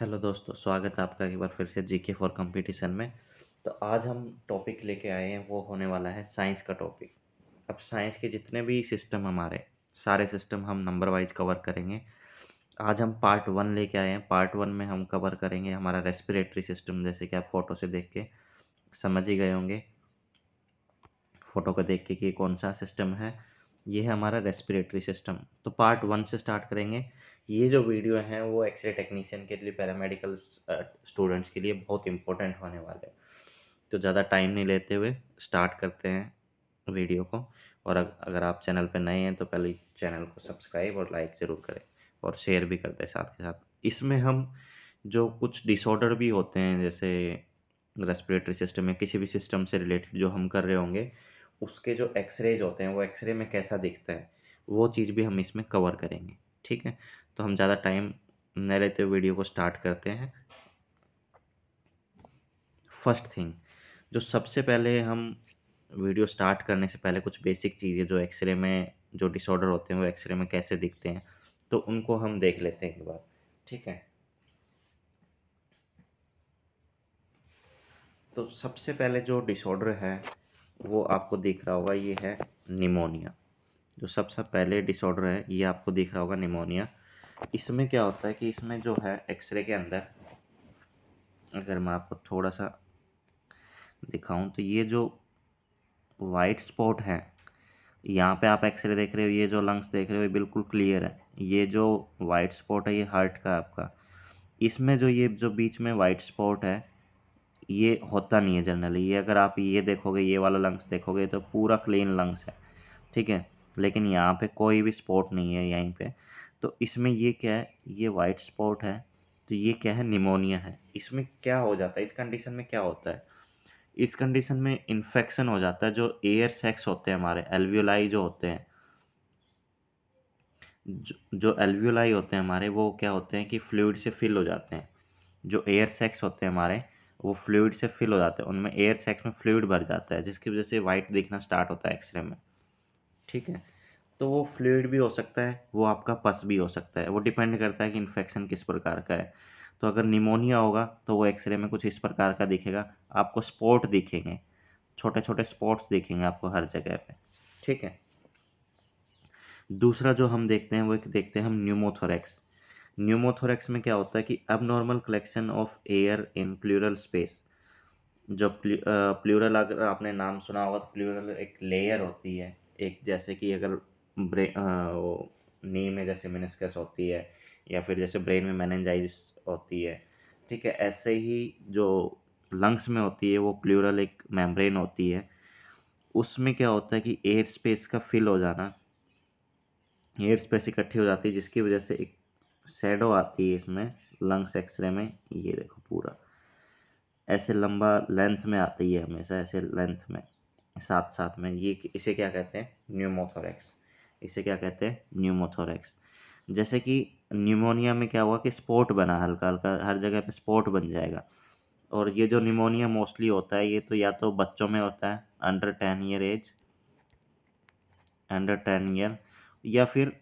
Hello दोस्तों स्वागत है आपका एक बार फिर से जीके फॉर कंपटीशन में तो आज हम टॉपिक लेके आए हैं वो होने वाला है साइंस का टॉपिक अब साइंस के जितने भी सिस्टम हमारे सारे सिस्टम हम नंबर वाइज कवर करेंगे आज हम पार्ट वन लेके आए हैं पार्ट वन में हम कवर करेंगे हमारा रेस्पिरेटरी सिस्टम जैसे कि आप फ़ोटो से देख के समझ ही गए होंगे फ़ोटो को देख के कि कौन सा सिस्टम है ये है हमारा रेस्पिरेटरी सिस्टम तो पार्ट वन से स्टार्ट करेंगे ये जो वीडियो हैं वो एक्सरे टेक्नीशियन के लिए पैरामेडिकल स्टूडेंट्स के लिए बहुत इंपॉर्टेंट होने वाले हैं तो ज़्यादा टाइम नहीं लेते हुए स्टार्ट करते हैं वीडियो को और अगर आप चैनल पर नए हैं तो पहले चैनल को सब्सक्राइब और लाइक ज़रूर करें और शेयर भी कर दें साथ के साथ इसमें हम जो कुछ डिसऑर्डर भी होते हैं जैसे रेस्पिरेटरी सिस्टम या किसी भी सिस्टम से रिलेटेड जो हम कर रहे होंगे उसके जो एक्सरेज होते हैं वो एक्सरे में कैसा दिखता है वो चीज़ भी हम इसमें कवर करेंगे ठीक है तो हम ज़्यादा टाइम न लेते वीडियो को स्टार्ट करते हैं फर्स्ट थिंग जो सबसे पहले हम वीडियो स्टार्ट करने से पहले कुछ बेसिक चीज़ें जो एक्सरे में जो डिसऑर्डर होते हैं वो एक्सरे में कैसे दिखते हैं तो उनको हम देख लेते हैं एक बार ठीक है तो सबसे पहले जो डिसऑर्डर है वो आपको दिख रहा होगा ये है निमोनिया जो सबसे पहले डिसऑर्डर है ये आपको दिख रहा होगा निमोनिया इसमें क्या होता है कि इसमें जो है एक्सरे के अंदर अगर मैं आपको थोड़ा सा दिखाऊं तो ये जो वाइट स्पॉट है यहाँ पे आप एक्सरे देख रहे हो ये जो लंग्स देख रहे हो ये बिल्कुल क्लियर है ये जो वाइट स्पॉट है ये हार्ट का आपका इसमें जो ये जो बीच में वाइट स्पॉट है ये होता नहीं है जनरली ये अगर आप ये देखोगे ये वाला लंग्स देखोगे तो पूरा क्लीन लंग्स है ठीक है लेकिन यहाँ पे कोई भी स्पॉट नहीं है यहीं पे तो इसमें ये क्या है ये वाइट स्पॉट है तो ये क्या है निमोनिया है इसमें क्या हो जाता है इस कंडीशन में क्या होता है इस कंडीशन में इन्फेक्शन हो जाता है जो एयर सेक्स होते हैं हमारे एल्वियोलाई जो होते हैं जो एल्वियोलाई होते हैं हमारे वो क्या होते हैं कि फ्लूड से फिल हो जाते हैं जो एयर सेक्स होते हैं हमारे वो फ्लूड से फिल हो जाते हैं उनमें एयर सेक्स में फ्लूड भर जाता है जिसकी वजह से वाइट दिखना स्टार्ट होता है एक्सरे में ठीक है तो वो फ्लूड भी हो सकता है वो आपका पस भी हो सकता है वो डिपेंड करता है कि इन्फेक्शन किस प्रकार का है तो अगर निमोनिया होगा तो वो एक्सरे में कुछ इस प्रकार का दिखेगा आपको स्पॉट दिखेंगे छोटे छोटे स्पॉट्स दिखेंगे आपको हर जगह पे ठीक है दूसरा जो हम देखते हैं वो एक देखते हैं हम न्यूमोथोरेक्स न्यूमोथोरेक्स में क्या होता है कि अब normal collection of air in pleural space जो प्लूरल अगर आपने नाम सुना होगा तो प्लूरल एक लेयर होती है एक जैसे कि अगर ब्रे नी में जैसे मिनिस्कस होती है या फिर जैसे ब्रेन में मैनेजाइज होती है ठीक है ऐसे ही जो लंग्स में होती है वो प्लूरल एक मेम्ब्रेन होती है उसमें क्या होता है कि एयर स्पेस का फिल हो जाना एयर स्पेस इकट्ठी हो जाती है जिसकी वजह से एक शेडो आती है इसमें लंग्स एक्सरे में ये देखो पूरा ऐसे लंबा लेंथ में आती है हमेशा ऐसे लेंथ में साथ साथ में ये इसे क्या कहते हैं न्यूमोथोरैक्स इसे क्या कहते हैं न्यूमोथोरैक्स जैसे कि न्यूमोनिया में क्या हुआ कि स्पॉट बना हल्का हल्का हर जगह पे स्पॉट बन जाएगा और ये जो निमोनिया मोस्टली होता है ये तो या तो बच्चों में होता है under ten year age under ten year या फिर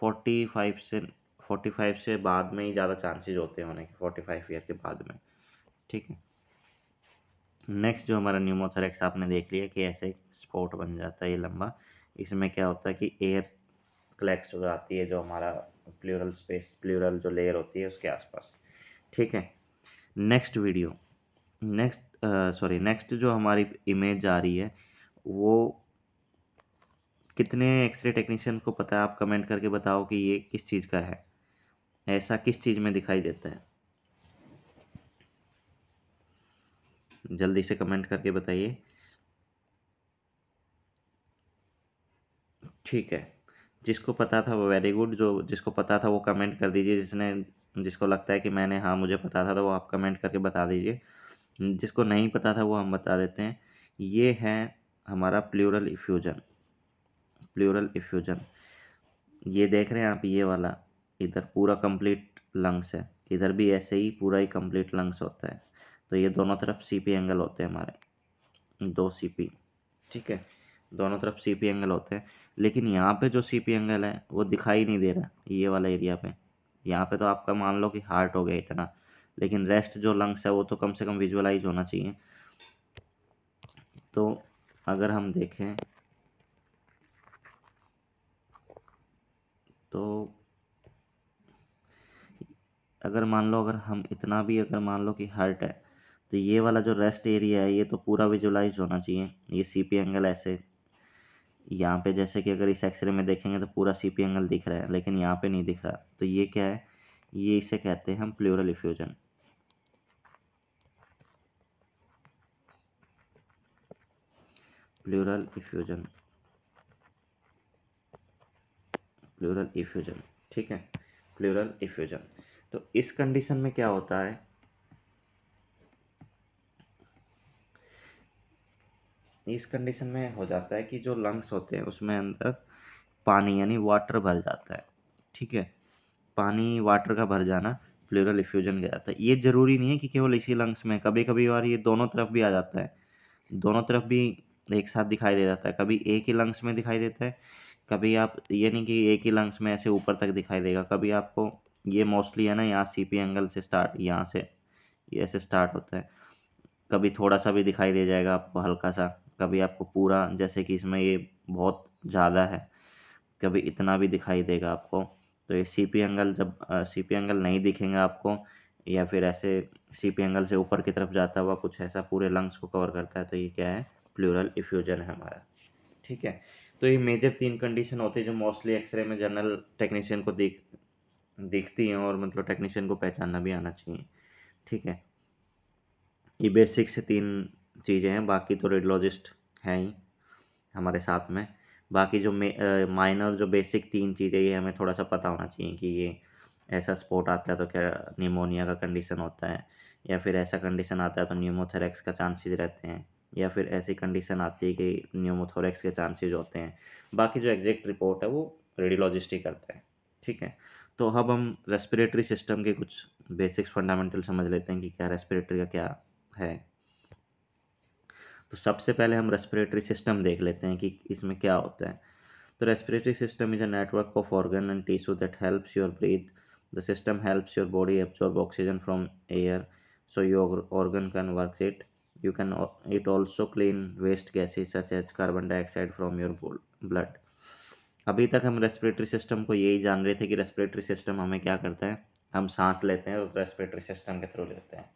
फोर्टी फाइव से फोर्टी फाइव से बाद में ही ज़्यादा चांसेज़ होते हैं होने के फोर्टी फाइव ईयर के बाद में ठीक है नेक्स्ट जो हमारा न्यूमोथरेक्स आपने देख लिया कि ऐसे स्पॉट बन जाता है ये लंबा इसमें क्या होता है कि एयर क्लैक्स हो जाती है जो हमारा प्लूरल स्पेस प्लूरल जो लेयर होती है उसके आसपास ठीक है next video next sorry next जो हमारी इमेज आ रही है वो कितने एक्सरे टेक्नीशियन को पता है आप कमेंट करके बताओ कि ये किस चीज़ का है ऐसा किस चीज़ में दिखाई देता है जल्दी से कमेंट करके बताइए ठीक है जिसको पता था वो वेरी गुड जो जिसको पता था वो कमेंट कर दीजिए जिसने जिसको लगता है कि मैंने हाँ मुझे पता था तो वो आप कमेंट करके बता दीजिए जिसको नहीं पता था वो हम बता देते हैं ये है हमारा प्लूरल इफ्यूजन प्लूरल इफ्यूजन ये देख रहे हैं आप ये वाला इधर पूरा कंप्लीट लंग्स है इधर भी ऐसे ही पूरा ही कंप्लीट लंग्स होता है तो ये दोनों तरफ सी पी एंगल होते हैं हमारे दो सी पी ठीक है दोनों तरफ सी पी एंगल होते हैं लेकिन यहाँ पे जो सी पी एंगल है वो दिखाई नहीं दे रहा ये वाला एरिया पे यहाँ पे तो आपका मान लो कि हार्ट हो गया इतना लेकिन रेस्ट जो लंग्स है वो तो कम से कम विजुअलाइज होना चाहिए तो अगर हम देखें तो अगर मान लो अगर हम इतना भी अगर मान लो कि हर्ट है तो ये वाला जो रेस्ट एरिया है ये तो पूरा विजुलाइज होना चाहिए ये सी पी एंगल ऐसे यहाँ पे जैसे कि अगर इस एक्सरे में देखेंगे तो पूरा सी पी एंगल दिख रहा है लेकिन यहाँ पे नहीं दिख रहा तो ये क्या है ये इसे कहते हैं हम pleural effusion pleural effusion pleural effusion ठीक है प्लूरल इफ्यूजन तो इस कंडीशन में क्या होता है इस कंडीशन में हो जाता है कि जो लंग्स होते हैं उसमें अंदर पानी यानी वाटर भर जाता है ठीक है पानी वाटर का भर जाना प्लूरल इफ्यूजन कह जाता है ये ज़रूरी नहीं है कि केवल इसी लंग्स में कभी कभी और ये दोनों तरफ भी आ जाता है दोनों तरफ भी एक साथ दिखाई दे जाता है कभी एक ही लंग्स में दिखाई देता है कभी आप ये नहीं कि एक ही लंग्स में ऐसे ऊपर तक दिखाई देगा कभी आपको ये मोस्टली है ना यहाँ सी पी एंगल से स्टार्ट यहाँ से ये ऐसे स्टार्ट होता है कभी थोड़ा सा भी दिखाई दे जाएगा आपको हल्का सा कभी आपको पूरा जैसे कि इसमें ये बहुत ज़्यादा है कभी इतना भी दिखाई देगा आपको तो ये सी पी एंगल जब सी पी एंगल नहीं दिखेंगे आपको या फिर ऐसे सी पी एंगल से ऊपर की तरफ जाता हुआ कुछ ऐसा पूरे लंग्स को कवर करता है तो ये क्या है प्लूरल इफ्यूजन है हमारा ठीक है तो ये मेजर तीन कंडीशन होती है जो मोस्टली एक्सरे में जनरल टेक्नीशियन को देख दिखती हैं और मतलब टेक्नीशियन को पहचानना भी आना चाहिए ठीक है ये बेसिक से तीन चीज़ें हैं बाकी तो रेडियोलॉजिस्ट हैं ही हमारे साथ में बाकी जो माइनर जो बेसिक तीन चीज़ें ये हमें थोड़ा सा पता होना चाहिए कि ये ऐसा स्पोर्ट आता है तो क्या निमोनिया का कंडीशन होता है या फिर ऐसा कंडीशन आता है तो न्यूमोथेरेक्स का चांसेस रहते हैं या फिर ऐसी कंडीशन आती है कि न्यूमोथोरेक्स के चांसेज होते हैं बाकी जो एग्जैक्ट रिपोर्ट है वो रेडियोलॉजिस्ट ही करता है ठीक है तो अब हम रेस्पिरेटरी सिस्टम के कुछ बेसिक्स फंडामेंटल समझ लेते हैं कि क्या रेस्पिरेटरी का क्या है तो सबसे पहले हम रेस्पिरेटरी सिस्टम देख लेते हैं कि इसमें क्या होता है तो respiratory system is a network of organ and tissue that helps your breath the system helps your body absorb oxygen from air so your organ can work it You can it also clean waste gases such as carbon dioxide from your blood. अभी तक हम respiratory system को यही जान रहे थे कि respiratory system हमें क्या करता है हम सांस लेते हैं और रेस्पिरेटरी सिस्टम के थ्रू लेते हैं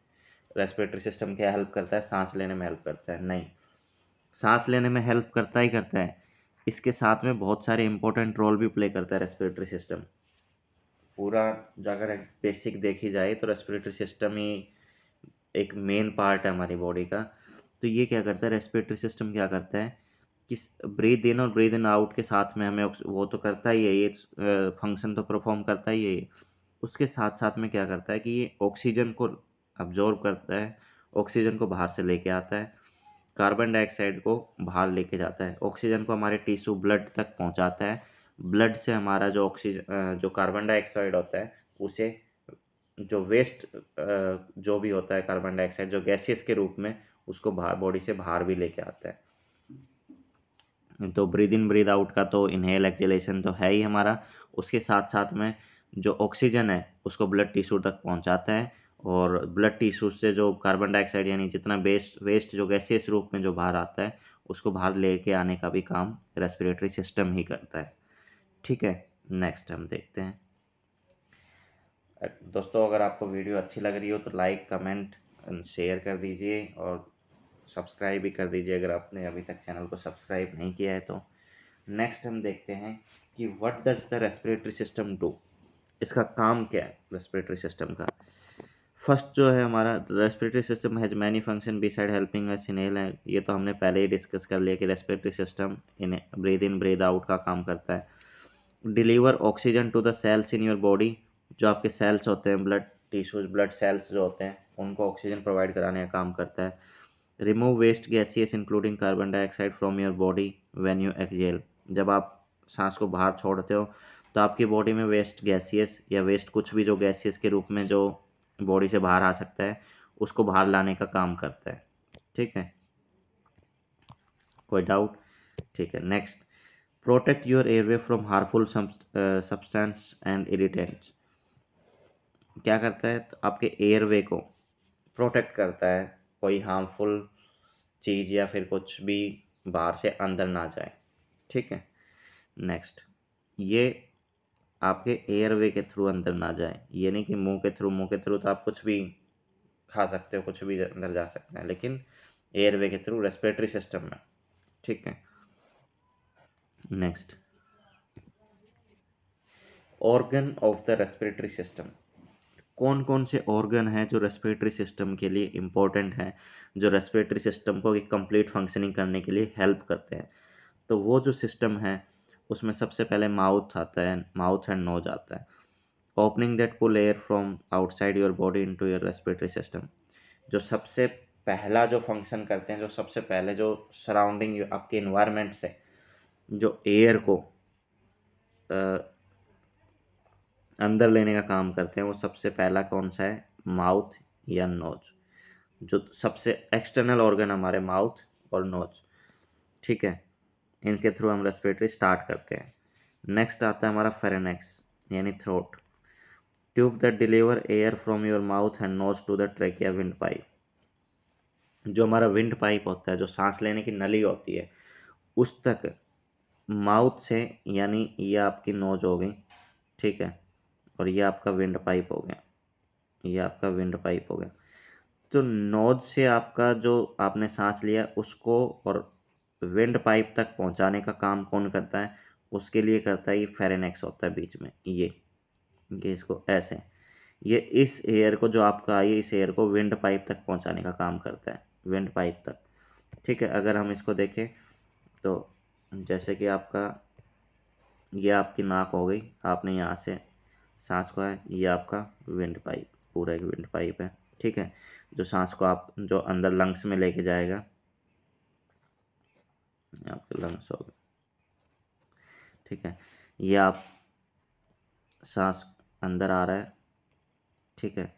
रेस्पिरेटरी सिस्टम क्या हेल्प करता है सांस लेने में हेल्प करता है नहीं सांस लेने में हेल्प करता ही करता है इसके साथ में बहुत सारे इंपॉर्टेंट रोल भी प्ले करता है रेस्पिरेटरी सिस्टम पूरा जाकर बेसिक देखी जाए तो रेस्पिरेटरी सिस्टम ही एक मेन पार्ट है हमारी बॉडी का तो ये क्या करता है रेस्पिरेटरी सिस्टम क्या करता है कि ब्रीद इन और ब्रीद इन आउट के साथ में हमें वो तो करता ही है ये फंक्शन तो परफॉर्म करता ही है उसके साथ साथ में क्या करता है कि ये ऑक्सीजन को अब्जॉर्ब करता है ऑक्सीजन को बाहर से लेके आता है कार्बन डाइऑक्साइड को बाहर लेके जाता है ऑक्सीजन को हमारे टिश्यू ब्लड तक पहुंचाता है ब्लड से हमारा जो ऑक्सीजन जो कार्बन डाइऑक्साइड होता है उसे जो वेस्ट जो भी होता है कार्बन डाइऑक्साइड जो गैसेस के रूप में उसको बाहर बॉडी से बाहर भी लेके आता है तो ब्रीद इन ब्रीद आउट का तो इनहेल एक्जेलेशन तो है ही हमारा उसके साथ साथ में जो ऑक्सीजन है उसको ब्लड टिश्यू तक पहुंचाता है और ब्लड टिश्यू से जो कार्बन डाइऑक्साइड यानी जितना वेस्ट वेस्ट जो गैसेस रूप में जो बाहर आता है उसको बाहर लेके आने का भी काम रेस्पिरेटरी सिस्टम ही करता है ठीक है नेक्स्ट हम देखते हैं दोस्तों अगर आपको वीडियो अच्छी लग रही हो तो लाइक कमेंट एंड शेयर कर दीजिए और सब्सक्राइब भी कर दीजिए अगर आपने अभी तक चैनल को सब्सक्राइब नहीं किया है तो नेक्स्ट हम देखते हैं कि what does the respiratory system do इसका काम क्या है रेस्पिरेटरी सिस्टम का फर्स्ट जो है हमारा respiratory system has many function beside helping us in है ये तो हमने पहले ही डिस्कस कर लिया कि respiratory system in breathe in breathe out का काम करता है deliver oxygen to the cells in your body जो आपके सेल्स होते हैं ब्लड टिश्यूज ब्लड सेल्स जो होते हैं उनको ऑक्सीजन प्रोवाइड कराने का काम करता है remove waste gases including carbon dioxide from your body when you exhale जब आप सांस को बाहर छोड़ते हो तो आपकी बॉडी में वेस्ट गैसियस या वेस्ट कुछ भी जो गैसियस के रूप में जो बॉडी से बाहर आ सकता है उसको बाहर लाने का काम करता है ठीक है कोई डाउट ठीक है next protect your airway from harmful substance and irritants क्या करता है तो आपके एयरवे को प्रोटेक्ट करता है कोई हार्मफुल चीज़ या फिर कुछ भी बाहर से अंदर ना जाए ठीक है नेक्स्ट ये आपके एयरवे के थ्रू अंदर ना जाए ये नहीं कि मुंह के थ्रू मुंह के थ्रू तो आप कुछ भी खा सकते हो कुछ भी अंदर जा सकते हैं लेकिन एयरवे के थ्रू रेस्पिरेटरी सिस्टम में ठीक है next organ of the respiratory system कौन कौन से ऑर्गन हैं जो रेस्पिरेटरी सिस्टम के लिए इम्पॉर्टेंट हैं जो रेस्पिरेटरी सिस्टम को एक कम्प्लीट फंक्शनिंग करने के लिए हेल्प करते हैं तो वो जो सिस्टम है उसमें सबसे पहले माउथ आता है माउथ एंड नोज आता है opening that pull air from outside your body into your respiratory system जो सबसे पहला जो फंक्शन करते हैं जो सबसे पहले जो सराउंडिंग आपके इन्वायरमेंट से जो एयर को अंदर लेने का काम करते हैं वो सबसे पहला कौन सा है माउथ या नोज जो सबसे एक्सटर्नल ऑर्गन हमारे माउथ और नोज ठीक है इनके थ्रू हम रेस्पिरेटरी स्टार्ट करते हैं नेक्स्ट आता है हमारा फेरेनेक्स यानी throat tube that deliver air from your mouth and nose to the trachea windpipe जो हमारा विंड पाइप होता है जो सांस लेने की नली होती है उस तक माउथ से यानी ये आपकी नोज हो गई ठीक है और ये आपका विंड पाइप हो गया ये आपका विंड पाइप हो गया तो नोज से आपका जो आपने सांस लिया उसको और विंड पाइप तक पहुंचाने का काम कौन करता है उसके लिए करता है ये फेरेनेक्स होता है बीच में ये ये इसको ऐसे ये इस एयर को जो आपका आई इस एयर को विंड पाइप तक पहुंचाने का काम करता है विंड पाइप तक ठीक है अगर हम इसको देखें तो जैसे कि आपका ये आपकी नाक हो गई आपने यहाँ से सांस का है ये आपका विंड पाइप पूरा एक विंड पाइप है ठीक है जो सांस को आप जो अंदर लंग्स में लेके जाएगा आपके लंग्स हो गए ठीक है ये आप सांस अंदर आ रहा है ठीक है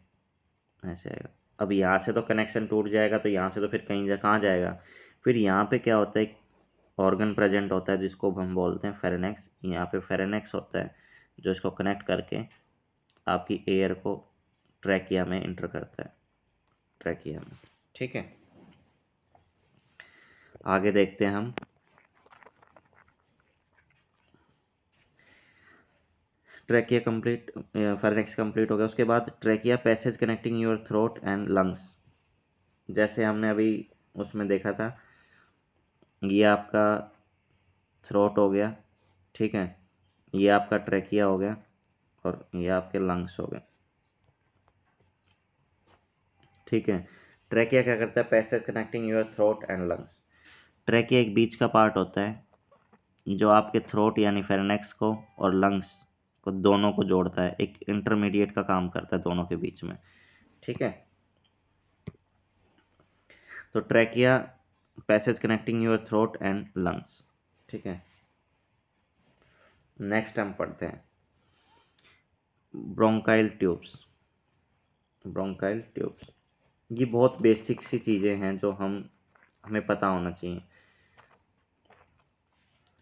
ऐसे आएगा अब यहाँ से तो कनेक्शन टूट जाएगा तो यहाँ से तो फिर कहीं जा कहाँ जाएगा फिर यहाँ पे क्या होता है ऑर्गन प्रेजेंट होता है जिसको हम बोलते हैं फेरेनेक्स यहाँ पे फेरेनेक्स होता है जो इसको कनेक्ट करके आपकी एयर को ट्रैकिया में इंटर करता है ट्रैकिया में ठीक है आगे देखते हैं हम ट्रैकिया कंप्लीट फरनेक्स कंप्लीट हो गया उसके बाद trachea passage connecting your throat and lungs जैसे हमने अभी उसमें देखा था ये आपका थ्रोट हो गया ठीक है ये आपका ट्रैकिया हो गया और ये आपके लंग्स हो गए ठीक है ट्रैकिया क्या करता है passage connecting your throat and lungs trachea एक बीच का पार्ट होता है जो आपके थ्रोट यानी फेरेनेक्स को और लंग्स को दोनों को जोड़ता है एक इंटरमीडिएट का काम करता है दोनों के बीच में ठीक है तो trachea passage connecting your throat and lungs ठीक है नेक्स्ट हम पढ़ते हैं ब्रोंकाइल ट्यूब्स ब्रोंकाइल ट्यूब्स ये बहुत बेसिक सी चीज़ें हैं जो हम हमें पता होना चाहिए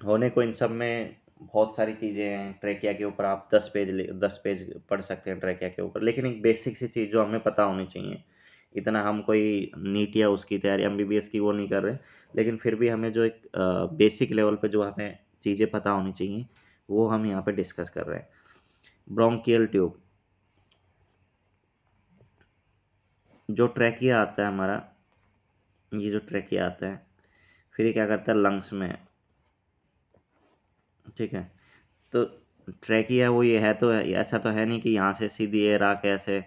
होने को इन सब में बहुत सारी चीज़ें हैं ट्रैकिया के ऊपर आप दस पेज ले दस पेज पढ़ सकते हैं ट्रैकिया के ऊपर लेकिन एक बेसिक सी चीज़ जो हमें पता होनी चाहिए इतना हम कोई नीट या उसकी तैयारी एम की वो नहीं कर रहे लेकिन फिर भी हमें जो एक बेसिक लेवल पर जो हमें चीज़ें पता होनी चाहिए वो हम यहाँ पे डिस्कस कर रहे हैं ब्रोंकियल ट्यूब जो ट्रैकिया आता है हमारा ये जो ट्रैकिया आता है फिर ये क्या करता है लंग्स में ठीक है तो ट्रैकिया वो ये है तो ऐसा तो है नहीं कि यहाँ से सीधी एयर आके ऐसे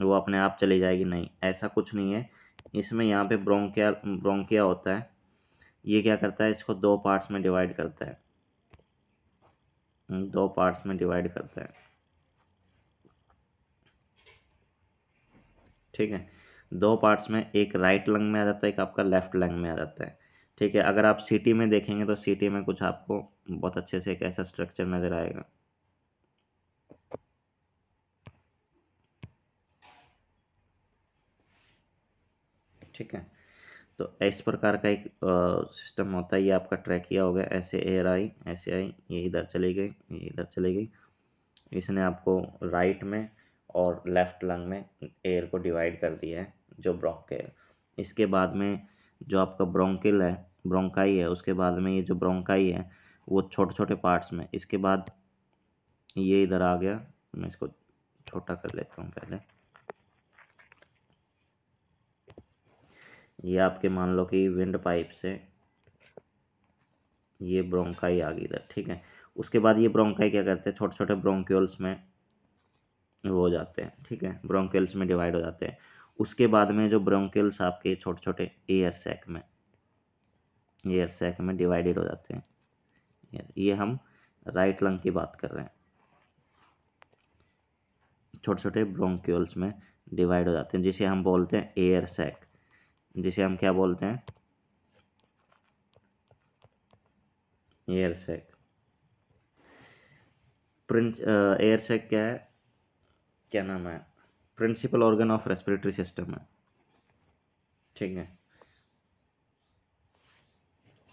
वो अपने आप चली जाएगी नहीं ऐसा कुछ नहीं है इसमें यहाँ पे ब्रोंकिया ब्रोंकिया होता है ये क्या करता है इसको दो पार्ट्स में डिवाइड करता है हम्म, दो पार्ट्स में डिवाइड करते हैं ठीक है दो पार्ट्स में एक राइट लंग में आ जाता है एक आपका लेफ्ट लंग में आ जाता है ठीक है अगर आप सिटी में देखेंगे तो सिटी में कुछ आपको बहुत अच्छे से एक ऐसा स्ट्रक्चर नज़र आएगा ठीक है तो इस प्रकार का एक सिस्टम होता है ये आपका ट्रैक किया हो गया ऐसे एयर आई ऐसे आई ये इधर चली गई ये इधर चली गई इसने आपको राइट में और लेफ़्ट लंग में एयर को डिवाइड कर दिया है जो ब्रोंकेल इसके बाद में जो आपका ब्रोंकिल है ब्रोंकाई है उसके बाद में ये जो ब्रोंकाई है वो छोटे छोटे पार्ट्स में इसके बाद ये इधर आ गया मैं इसको छोटा कर लेता हूँ पहले ये आपके मान लो कि विंड पाइप से ये ब्रोंकाई आ गई इधर ठीक है उसके बाद ये ब्रोंकाई क्या करते हैं छोटे छोटे ब्रोंक्यूल्स में वो हो जाते हैं ठीक है ब्रोंक्यूल्स में डिवाइड हो जाते हैं उसके बाद में जो ब्रोंक्यूल्स आपके छोटे छोटे एयर सैक में एयर सैक में डिवाइडेड हो जाते हैं ये हम राइट लंग की बात कर रहे हैं छोटे छोटे ब्रोंक्यूल्स में डिवाइड हो जाते हैं जिसे हम बोलते हैं एयर सैक जिसे हम क्या बोलते हैं air sac prince air sac क्या है क्या नाम है principal organ of respiratory system है ठीक है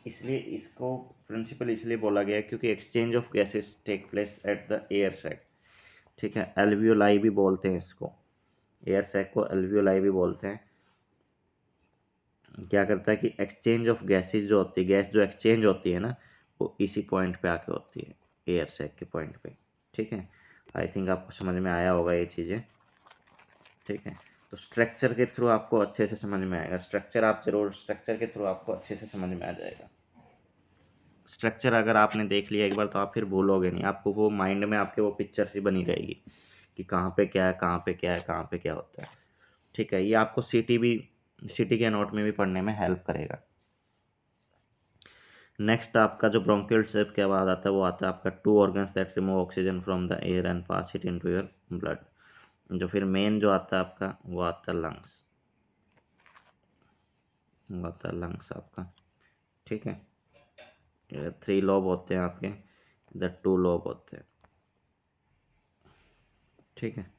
इसलिए इसको प्रिंसिपल इसलिए बोला गया क्योंकि exchange of gases take place at the air sac ठीक है एल्वियोलाई भी बोलते हैं इसको एयर सेक को एल्वियोलाई भी बोलते हैं क्या करता है कि एक्सचेंज ऑफ गैसेज जो होती है गैस जो एक्सचेंज होती है ना वो इसी पॉइंट पे आके होती है एयर सैक के पॉइंट पे ठीक है आई थिंक आपको समझ में आया होगा ये चीज़ें ठीक है तो स्ट्रक्चर के थ्रू आपको अच्छे से समझ में आएगा स्ट्रक्चर आप ज़रूर स्ट्रक्चर के थ्रू आपको अच्छे से समझ में आ जाएगा स्ट्रक्चर अगर आपने देख लिया एक बार तो आप फिर भूलोगे नहीं आपको वो माइंड में आपके वो पिक्चर सी बनी रहेगी कि कहाँ पे क्या है कहाँ पे क्या है कहाँ पे क्या होता है ठीक है ये आपको सी टी सिटी के नोट में भी पढ़ने में हेल्प करेगा नेक्स्ट आपका जो ब्रोंकियल स्टेप के बाद आता है वो आता है आपका two organs that remove oxygen from the air and pass it into your blood जो फिर मेन जो आता है आपका वो आता है लंग्स वो आता है लंग्स आपका ठीक है थ्री लोब होते हैं आपके इधर टू लोब होते हैं ठीक है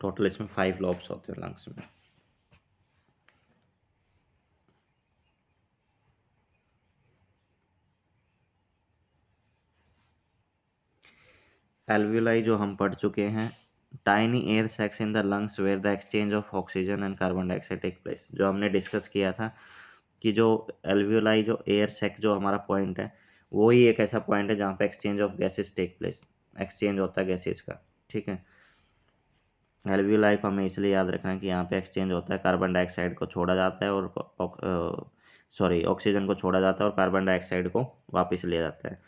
टोटल इसमें फाइव लॉब्स होते हैं लंग्स में एल्वियोलाई जो हम पढ़ चुके हैं tiny air sacs in the lungs where the exchange of oxygen and carbon dioxide take place जो हमने डिस्कस किया था कि जो एलव्यूलाई जो एयर सेक्स जो हमारा पॉइंट है वो ही एक ऐसा पॉइंट है जहाँ पे exchange of gases take place exchange होता है गैसेस का ठीक है एलवी को हमें इसलिए याद रखना है कि यहाँ पे एक्सचेंज होता है कार्बन डाइऑक्साइड को छोड़ा जाता है और सॉरी ऑक्सीजन को छोड़ा जाता है और कार्बन डाइऑक्साइड को वापस लिया जाता है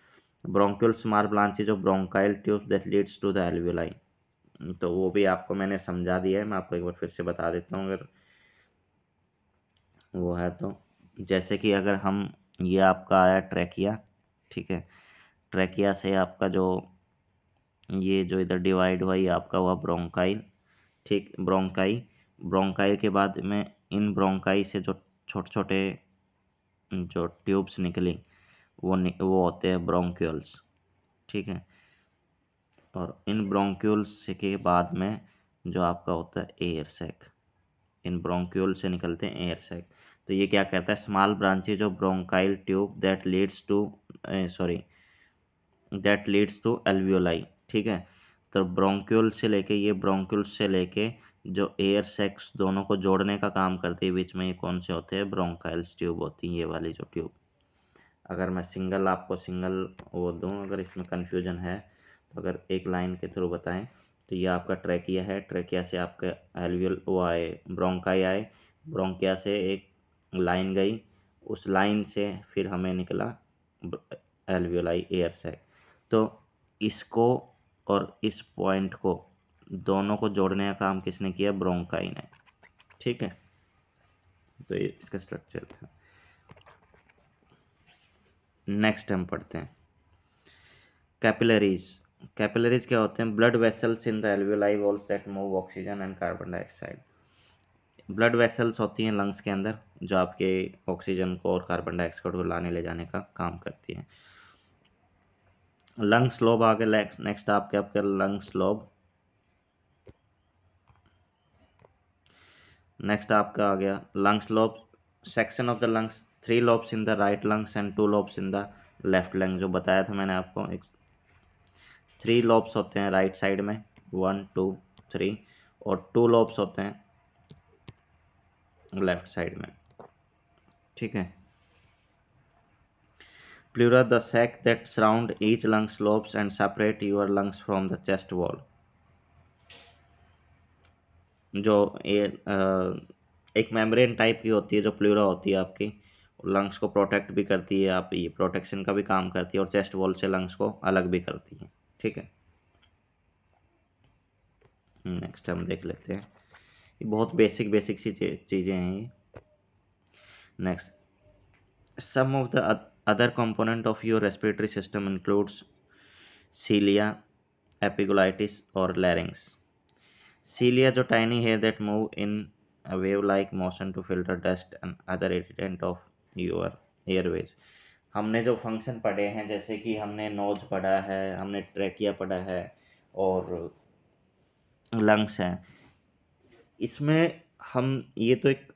bronchiole small branches of bronchial tube that leads to the alveoli तो वो भी आपको मैंने समझा दिया है मैं आपको एक बार फिर से बता देता हूँ अगर वो है तो जैसे कि अगर हम ये आपका आया ट्रैकिया ठीक है ट्रैकिया से आपका जो ये जो इधर डिवाइड हुआ ये आपका हुआ ब्रोंकाइल ठीक ब्रोंकाई ब्रोंकाई के बाद में इन ब्रोंकाई से जो छोटे छोटे जो ट्यूब्स निकली वो नि, वो होते हैं ब्रोंक्यूल्स ठीक है और इन ब्रोंक्यूल्स के बाद में जो आपका होता है एयर सैक इन ब्रोंक्यूल से निकलते हैं एयर सैक तो ये क्या कहता है small branches of bronchial tube that leads to sorry that leads to alveoli ठीक है तो ब्रोंक्यूल से लेके ये ब्रोंक्यूल से लेके जो एयर सेक्स दोनों को जोड़ने का काम करती है बीच में ये कौन से होते हैं ब्रोंकाइल्स ट्यूब होती है ये वाली जो ट्यूब अगर मैं सिंगल आपको सिंगल वो दूँ अगर इसमें कन्फ्यूजन है तो अगर एक लाइन के थ्रू बताएँ तो ये आपका ट्रैकिया है ट्रैकिया से आपके एलवियल वो आए ब्रोंकाई आए ब्रोंकिया से एक लाइन गई उस लाइन से फिर हमें निकला एलवियोलाई एयर सैक तो इसको और इस पॉइंट को दोनों को जोड़ने का काम किसने किया ब्रोंकाई ने ठीक है तो ये इसका स्ट्रक्चर था नेक्स्ट हम पढ़ते हैं कैपिलरीज कैपिलरीज क्या होते हैं blood vessels in the alveoli walls that move oxygen and carbon dioxide blood vessels होती हैं लंग्स के अंदर जो आपके ऑक्सीजन को और कार्बन डाइऑक्साइड को लाने ले जाने का काम करती हैं लंग्स लोब आगे नेक्स्ट आपके आपके लंग्स लोब नेक्स्ट आपका आ गया lungs lobe section of the lungs three lobes in the right lungs and two lobes in the left lung जो बताया था मैंने आपको एक थ्री लोब्स होते हैं राइट साइड में वन टू थ्री और टू लोब्स होते हैं लेफ्ट साइड में ठीक है Pleura the sac that surround each lung lobes and separate your lungs from the chest wall. जो ये एक मेम्ब्रेन टाइप की होती है जो प्लूरा होती है आपकी लंग्स को प्रोटेक्ट भी करती है आप ये प्रोटेक्शन का भी काम करती है और चेस्ट वॉल से लंग्स को अलग भी करती है ठीक है नेक्स्ट हम देख लेते हैं ये बहुत बेसिक बेसिक सी चीज़ें हैं ये next some of the other component of your respiratory system includes cilia epiglottis or larynx cilia जो tiny hair that move in a wave like motion to filter dust and other irritant of your airways हमने जो function पढ़े हैं जैसे कि हमने knows पढ़ा है हमने ट्रैकिया पढ़ा है और लंग्स हैं इसमें हम ये तो एक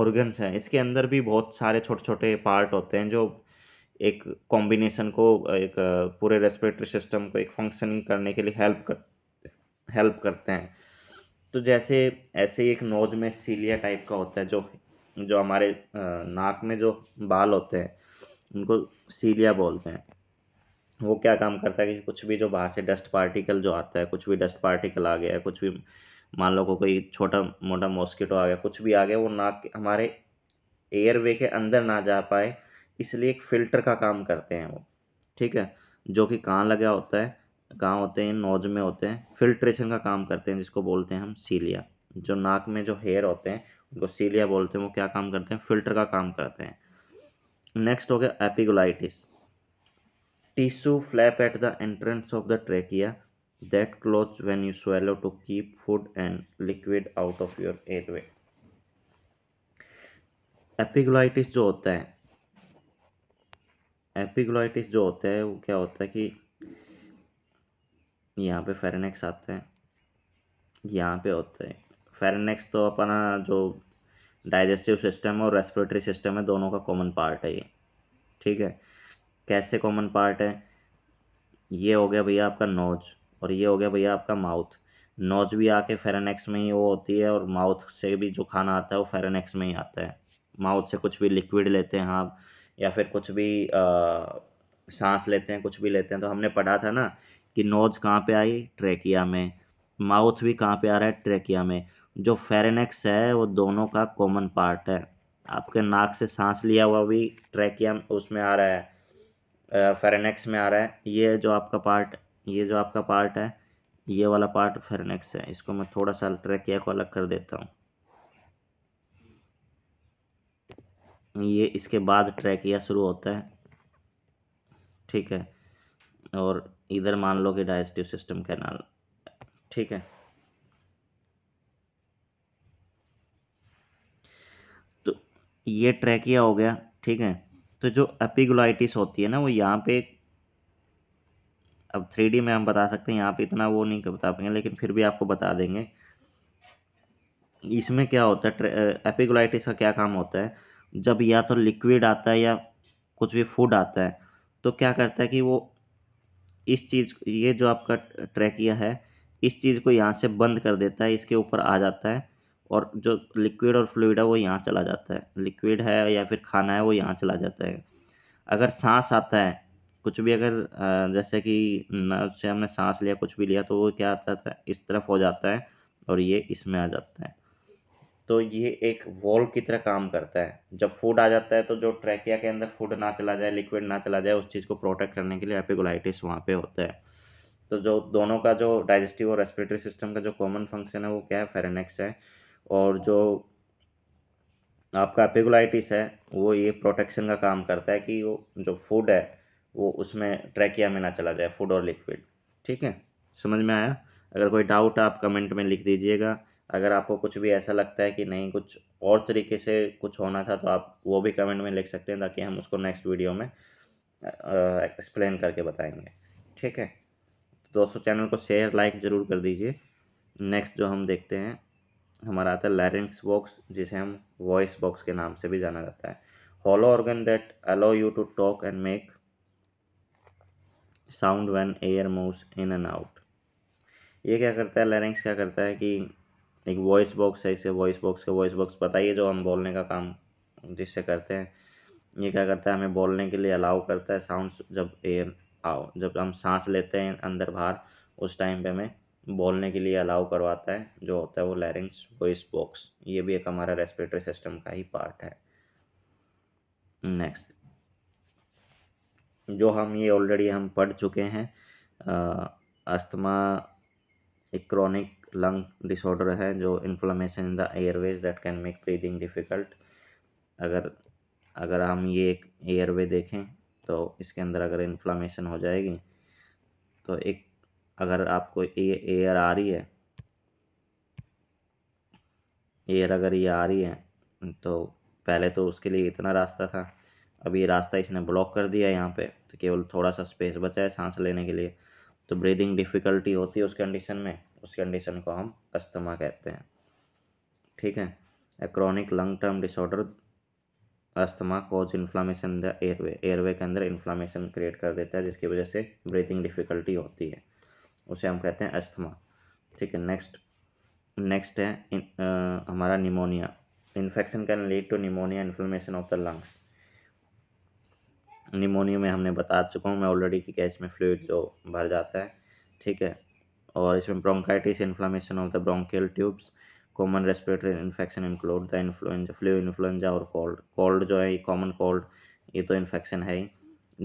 ऑर्गन्स हैं इसके अंदर भी बहुत सारे छोटे छोटे पार्ट होते हैं जो एक कॉम्बिनेशन को एक पूरे रेस्पिरेटरी सिस्टम को एक फंक्शनिंग करने के लिए हेल्प कर हेल्प करते हैं तो जैसे ऐसे ही एक नोज में सीलिया टाइप का होता है जो जो हमारे नाक में जो बाल होते हैं उनको सीलिया बोलते हैं वो क्या काम करता है कि कुछ भी जो बाहर से डस्ट पार्टिकल जो आता है कुछ भी डस्ट पार्टिकल आ गया है कुछ भी मान लो को कोई छोटा मोटा मॉस्किटो आ गया कुछ भी आ गया वो नाक हमारे एयरवे के अंदर ना जा पाए इसलिए एक फ़िल्टर का काम करते हैं वो ठीक है जो कि कहाँ लगा होता है कहाँ होते हैं नोज में होते हैं फिल्ट्रेशन का काम करते हैं जिसको बोलते हैं हम सीलिया जो नाक में जो हेयर होते हैं उनको सीलिया बोलते हैं वो क्या काम करते हैं फिल्टर का काम करते हैं नेक्स्ट हो गया epiglottis tissue flap at the entrance of the trachea that closes when you swallow to keep food and liquid out of your airway epiglottis जो होता है एपिगुलाइटिस जो होता है वो क्या होता है कि यहाँ पे फेरेनेक्स आते हैं यहाँ पे होते हैं फेरेनेक्स तो अपना जो डाइजेस्टिव सिस्टम और रेस्पिरेटरी सिस्टम है दोनों का कॉमन पार्ट है ये ठीक है कैसे कॉमन पार्ट है ये हो गया भैया आपका नोज और ये हो गया भैया आपका माउथ नोज भी आके फेरेनेक्स में ही वो होती है और माउथ से भी जो खाना आता है वो फेरेनेक्स में ही आता है माउथ से कुछ भी लिक्विड लेते हैं आप या फिर कुछ भी आ, सांस लेते हैं कुछ भी लेते हैं तो हमने पढ़ा था ना कि नोज कहाँ पे आई ट्रेकिया में माउथ भी कहाँ पे आ रहा है ट्रेकिया में जो फेरेनेक्स है वो दोनों का कॉमन पार्ट है आपके नाक से सांस लिया हुआ भी ट्रेकिया उसमें आ रहा है फेरेनेक्स में आ रहा है ये जो आपका पार्ट ये जो आपका पार्ट है ये वाला पार्ट फेरनेक्स है इसको मैं थोड़ा सा ट्रैकिया को अलग कर देता हूँ ये इसके बाद ट्रैकिया शुरू होता है ठीक है और इधर मान लो कि डाइजेस्टिव सिस्टम कैनाल ठीक है तो ये ट्रैकिया हो गया ठीक है तो जो एपिगुलाइटिस होती है ना वो यहाँ पे अब थ्री में हम बता सकते हैं यहाँ पे इतना वो नहीं बता पाएंगे लेकिन फिर भी आपको बता देंगे इसमें क्या होता है एपिगोलाइटिस का क्या काम होता है जब या तो लिक्विड आता है या कुछ भी फूड आता है तो क्या करता है कि वो इस चीज़ ये जो आपका ट्रैकिया है इस चीज़ को यहाँ से बंद कर देता है इसके ऊपर आ जाता है और जो लिक्विड और फ्लूड है वो यहाँ चला जाता है लिक्विड है या फिर खाना है वो यहाँ चला जाता है अगर सांस आता है कुछ भी अगर जैसे कि नर्व से हमने सांस लिया कुछ भी लिया तो वो क्या आता था इस तरफ हो जाता है और ये इसमें आ जाता है तो ये एक वॉल की तरह काम करता है जब फूड आ जाता है तो जो ट्रैकिया के अंदर फूड ना चला जाए लिक्विड ना चला जाए उस चीज़ को प्रोटेक्ट करने के लिए एपिगोलाइटिस वहाँ पे होता है तो जो दोनों का जो डाइजेस्टिव और रेस्पिरेटरी सिस्टम का जो कॉमन फंक्शन है वो क्या है फेरेनेक्स है और जो आपका एपिगोलाइटिस है वो ये प्रोटेक्शन का काम करता है कि वो जो फूड है वो उसमें ट्रैकिया में ना चला जाए फूड और लिक्विड ठीक है समझ में आया अगर कोई डाउट आप कमेंट में लिख दीजिएगा अगर आपको कुछ भी ऐसा लगता है कि नहीं कुछ और तरीके से कुछ होना था तो आप वो भी कमेंट में लिख सकते हैं ताकि हम उसको नेक्स्ट वीडियो में एक्सप्लेन करके बताएंगे ठीक है तो दोस्तों चैनल को शेयर लाइक ज़रूर कर दीजिए नेक्स्ट जो हम देखते हैं हमारा आता है लैरेंस बॉक्स जिसे हम वॉइस बॉक्स के नाम से भी जाना जाता है hollow organ that allow you to talk and make sound when air move in and out ये क्या करता है लैरिंग्स क्या करता है कि एक वॉइस बॉक्स है इसे वॉइस बॉक्स का वॉइस बॉक्स बताइए जो हम बोलने का काम जिससे करते हैं ये क्या करता है हमें बोलने के लिए अलाउ करता है साउंड जब एयर आओ जब हम सांस लेते हैं अंदर बाहर उस टाइम पे हमें बोलने के लिए अलाउ करवाता है जो होता है वो लैरिंग्स वॉइस बॉक्स ये भी एक हमारा रेस्पिरेटरी सिस्टम का ही पार्ट है नेक्स्ट जो हम ये ऑलरेडी हम पढ़ चुके हैं अस्थमा एक क्रॉनिक लंग डिसऑर्डर है जो inflammation in the airways that can make breathing difficult अगर अगर हम ये एक एयरवे देखें तो इसके अंदर अगर इन्फ्लामेशन हो जाएगी तो एक अगर आपको ये एयर आ रही है एयर अगर ये आ रही है तो पहले तो उसके लिए इतना रास्ता था अब ये रास्ता इसने ब्लॉक कर दिया यहाँ पे तो केवल थोड़ा सा स्पेस बचा है सांस लेने के लिए तो ब्रीदिंग डिफ़िकल्टी होती है उस कंडीशन में उस कंडीशन को हम अस्थमा कहते हैं ठीक है chronic lung term disorder asthma cause inflammation the airway airway के अंदर इन्फ्लामेशन क्रिएट कर देता है जिसकी वजह से ब्रीथिंग डिफ़िकल्टी होती है उसे हम कहते हैं अस्थमा ठीक है नेक्स्ट नेक्स्ट है इन, आ, हमारा pneumonia infection can lead to pneumonia inflammation of the lungs pneumonia में हमने बता चुका हूँ मैं ऑलरेडी कि गैस में फ्लूड जो भर जाता है ठीक है और इसमें bronchitis inflammation of the bronchial tubes common respiratory infection include the influenza flu influenza और कोल्ड कोल्ड जो है कॉमन कोल्ड ये तो इन्फेक्शन है ही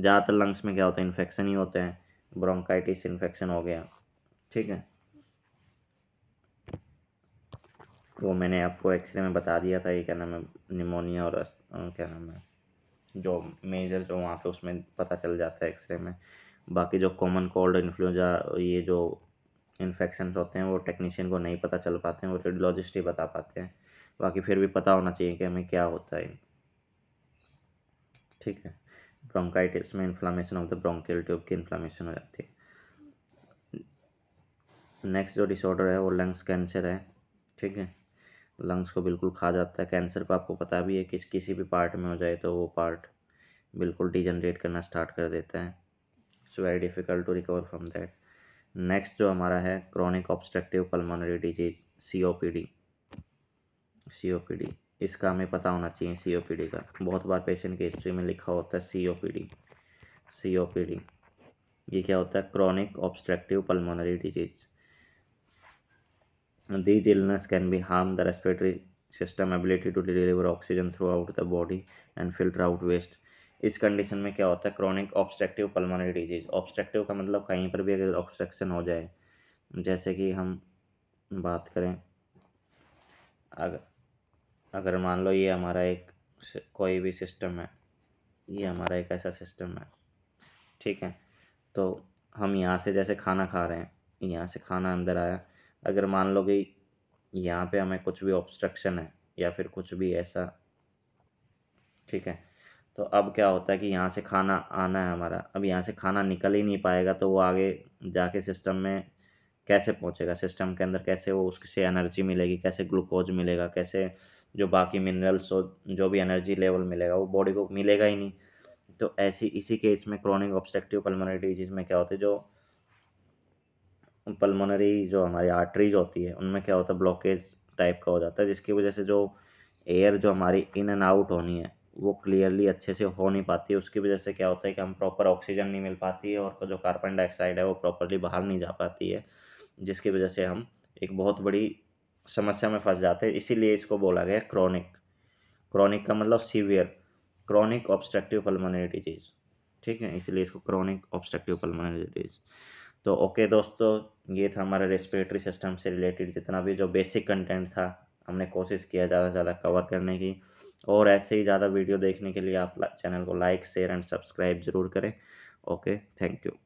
ज़्यादातर लंग्स में क्या होता है इन्फेक्शन ही होते हैं ब्रोंकाइटिस इन्फेक्शन हो गया ठीक है वो मैंने आपको एक्सरे में बता दिया था ये क्या नाम है निमोनिया और क्या नाम है जो मेजर जो वहाँ पे उसमें पता चल जाता है एक्सरे में बाकी जो कॉमन कोल्ड इन्फ्लुएंजा ये जो इन्फेक्शन होते हैं वो टेक्नीशियन को नहीं पता चल पाते हैं वो रेडियोलॉजिस्ट ही बता पाते हैं बाकी फिर भी पता होना चाहिए कि हमें क्या होता है ठीक है ब्रोंकाइटिस में inflammation of the bronchial tube की इन्फ्लामेशन हो जाती है नेक्स्ट जो डिसऑर्डर है वो लंग्स कैंसर है ठीक है लंग्स को बिल्कुल खा जाता है कैंसर को आपको पता भी है किस किसी भी पार्ट में हो जाए तो वो पार्ट बिल्कुल डिजनरेट करना स्टार्ट कर देता है it's very difficult to recover from that next जो हमारा है chronic obstructive pulmonary disease COPD COPD इसका हमें पता होना चाहिए सीओपीडी का बहुत बार पेशेंट की हिस्ट्री में लिखा होता है सीओपीडी सीओपीडी ये क्या होता है chronic obstructive pulmonary disease These illness can be harm the respiratory system ability to deliver oxygen throughout the body and filter out waste. इस कंडीशन में क्या होता है chronic obstructive pulmonary disease obstructive का मतलब कहीं पर भी अगर ऑब्स्ट्रक्शन हो जाए जैसे कि हम बात करें अगर अगर मान लो ये हमारा एक कोई भी सिस्टम है ये हमारा एक ऐसा सिस्टम है ठीक है तो हम यहाँ से जैसे खाना खा रहे हैं यहाँ से खाना अंदर आया अगर मान लो कि यहाँ पे हमें कुछ भी ऑब्स्ट्रक्शन है या फिर कुछ भी ऐसा ठीक है तो अब क्या होता है कि यहाँ से खाना आना है हमारा अब यहाँ से खाना निकल ही नहीं पाएगा तो वो आगे जाके सिस्टम में कैसे पहुँचेगा सिस्टम के अंदर कैसे वो उससे एनर्जी मिलेगी कैसे ग्लूकोज मिलेगा कैसे जो बाकी मिनरल्स हो जो भी एनर्जी लेवल मिलेगा वो बॉडी को मिलेगा ही नहीं तो ऐसी इसी केस में क्रॉनिक ऑब्स्ट्रक्टिव पल्मोनरी डिजीज़ में क्या होते है जो पल्मोनरी जो हमारी आर्टरीज होती है उनमें क्या होता है ब्लॉकेज टाइप का हो जाता है जिसकी वजह से जो एयर जो हमारी इन एंड आउट होनी है वो क्लियरली अच्छे से हो नहीं पाती है उसकी वजह से क्या होता है कि हम प्रॉपर ऑक्सीजन नहीं मिल पाती है और जो कार्बन डाइऑक्साइड है वो प्रॉपरली बाहर नहीं जा पाती है जिसकी वजह से हम एक बहुत बड़ी समस्या में फंस जाते हैं इसीलिए इसको बोला गया क्रॉनिक क्रॉनिक का मतलब severe chronic obstructive pulmonary disease ठीक है इसलिए इसको क्रॉनिक ऑब्स्ट्रक्टिव पल्मोनरी डिजीज़ तो ओके दोस्तों ये था हमारा रेस्पिरेटरी सिस्टम से रिलेटेड जितना भी जो बेसिक कंटेंट था हमने कोशिश किया ज़्यादा से ज़्यादा कवर करने की और ऐसे ही ज़्यादा वीडियो देखने के लिए आप चैनल को लाइक शेयर एंड सब्सक्राइब ज़रूर करें ओके थैंक यू